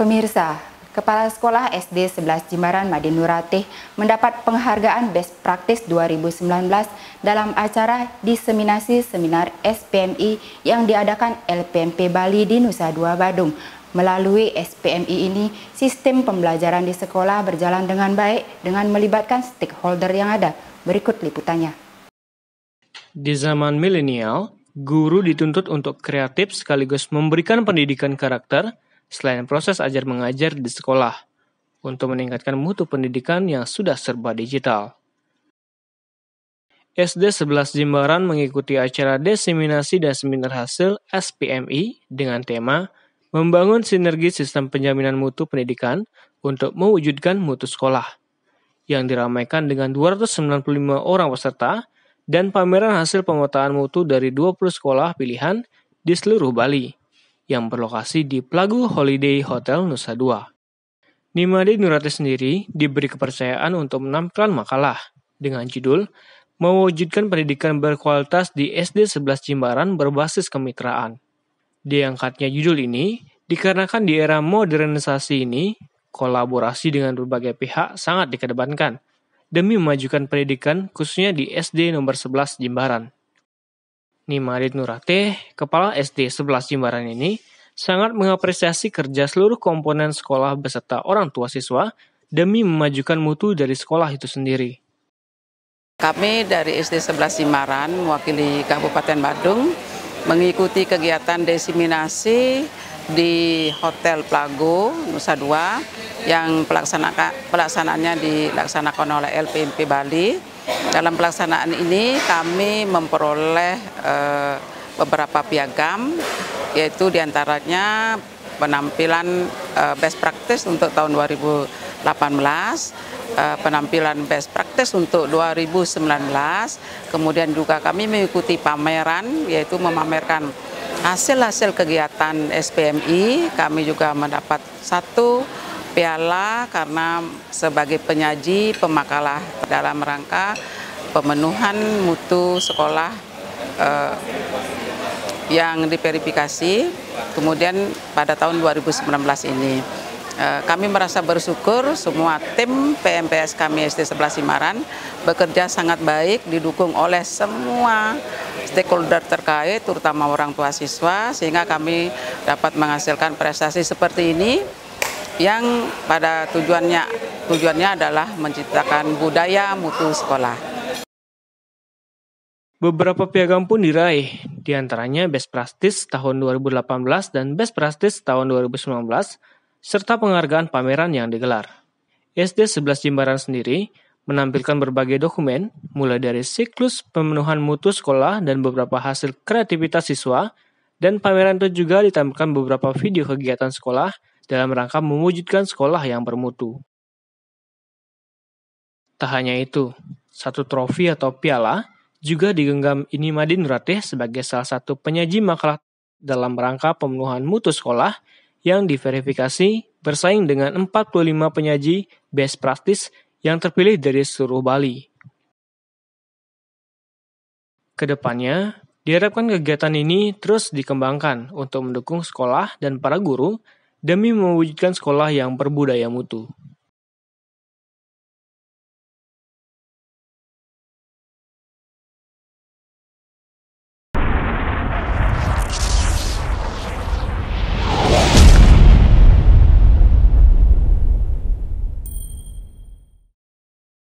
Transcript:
Pemirsa, Kepala Sekolah SD 11 Jimbaran Madin mendapat penghargaan Best Practice 2019 dalam acara diseminasi seminar SPMI yang diadakan LPMP Bali di Nusa Dua Badung. Melalui SPMI ini, sistem pembelajaran di sekolah berjalan dengan baik dengan melibatkan stakeholder yang ada. Berikut liputannya. Di zaman milenial, guru dituntut untuk kreatif sekaligus memberikan pendidikan karakter selain proses ajar mengajar di sekolah, untuk meningkatkan mutu pendidikan yang sudah serba digital. SD 11 Jimbaran mengikuti acara desiminasi dan seminar hasil SPMI dengan tema Membangun Sinergi Sistem Penjaminan Mutu Pendidikan untuk Mewujudkan Mutu Sekolah yang diramaikan dengan 295 orang peserta dan pameran hasil pemetaan mutu dari 20 sekolah pilihan di seluruh Bali yang berlokasi di Plagu Holiday Hotel Nusa Dua. Nimade Nurate sendiri diberi kepercayaan untuk menampilkan makalah dengan judul Mewujudkan Pendidikan Berkualitas di SD 11 Jimbaran Berbasis Kemitraan. Diangkatnya judul ini dikarenakan di era modernisasi ini, kolaborasi dengan berbagai pihak sangat dikedepankan demi memajukan pendidikan khususnya di SD nomor 11 Jimbaran. Nimarid Nurateh, Kepala SD 11 Jimbaran ini, sangat mengapresiasi kerja seluruh komponen sekolah beserta orang tua siswa demi memajukan mutu dari sekolah itu sendiri. Kami dari SD 11 Jimbaran mewakili Kabupaten Badung mengikuti kegiatan desiminasi di Hotel Plago Nusa Dua yang pelaksanaannya dilaksanakan oleh LPMP Bali dalam pelaksanaan ini kami memperoleh eh, beberapa piagam, yaitu diantaranya penampilan eh, best practice untuk tahun 2018, eh, penampilan best practice untuk 2019, kemudian juga kami mengikuti pameran, yaitu memamerkan hasil-hasil kegiatan SPMI, kami juga mendapat satu piala karena sebagai penyaji pemakalah dalam rangka pemenuhan mutu sekolah eh, yang diverifikasi kemudian pada tahun 2019 ini. Eh, kami merasa bersyukur semua tim PMPS kami SD 11 Simaran bekerja sangat baik didukung oleh semua stakeholder terkait terutama orang tua siswa sehingga kami dapat menghasilkan prestasi seperti ini yang pada tujuannya tujuannya adalah menciptakan budaya mutu sekolah. Beberapa piagam pun diraih, di antaranya Best Prastis tahun 2018 dan Best Prastis tahun 2019, serta penghargaan pameran yang digelar. SD 11 Jimbaran sendiri menampilkan berbagai dokumen, mulai dari siklus pemenuhan mutu sekolah dan beberapa hasil kreativitas siswa, dan pameran itu juga ditampilkan beberapa video kegiatan sekolah dalam rangka mewujudkan sekolah yang bermutu. Tak hanya itu, satu trofi atau piala juga digenggam Ini Madin Ratih sebagai salah satu penyaji makalah dalam rangka pemenuhan mutu sekolah yang diverifikasi bersaing dengan 45 penyaji best practice yang terpilih dari seluruh Bali. Kedepannya, diharapkan kegiatan ini terus dikembangkan untuk mendukung sekolah dan para guru demi mewujudkan sekolah yang berbudaya mutu